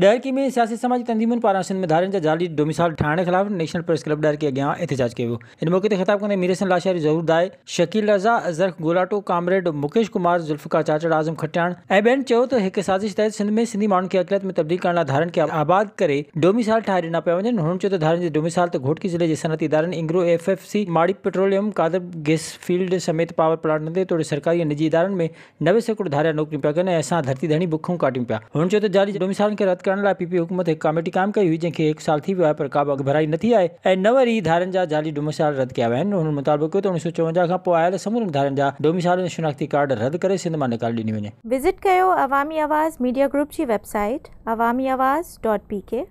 डहर की में सियासी समाजी तंजीमन पारा सिंध में धारण जा जाली ठाने के खिलाफ नेशनल प्रेस क्लब डायर के अॻियां एहतजाज कयो मौक़े से ख़िताब कंदे मीरसन लाशारी ज़रूर दाए शकील रज़ा अज़रख गोलाटो कामरेड मुकेश कुमार ज़ुल्फ़िकार चाचड़ आज़म खटियाण ऐं ॿियनि चयो त साज़िश तहत सिंध में सिंधी माण्हुनि की अक़िलत में तब्दील करना धारण के आबाद कर डोमिसाल ठाहे ॾिना पाया वन हुननि चयो धारण धारनि जी घोटकी ज़िले के सनती इदारनि इंग्रो F F C Mari petroleum Qadir gas field समेत पावर प्लांट तोड़े सरकारी निजी इदार में नवे सैकड़ धारा नौकरी पाया कनि ऐं धरती धनी बुखों काटियूं पाया हुननि चयो जाली डोमिसाल रद्द રાજકારણ પીપી હુકુમતે કમિટી કામ કર્યું જેથી એક સાલથી વિવાહ પર पर અગભराई नथी नी आए न वही धारनि जा जाली डोमिसाइल रद्द कया विया आहिनि हुन मुताबिक़ कयो त सौ चोवंजाह खां आयल समूरनि धारनि जा डोमिसाइल शिनाख्ती कार्ड रद्द करे सिंध मां निकाल ॾिनी वञे विज़िट कयो अवामी आवाज़ मीडिया ग्रुप जी website Awami Awaz dot P के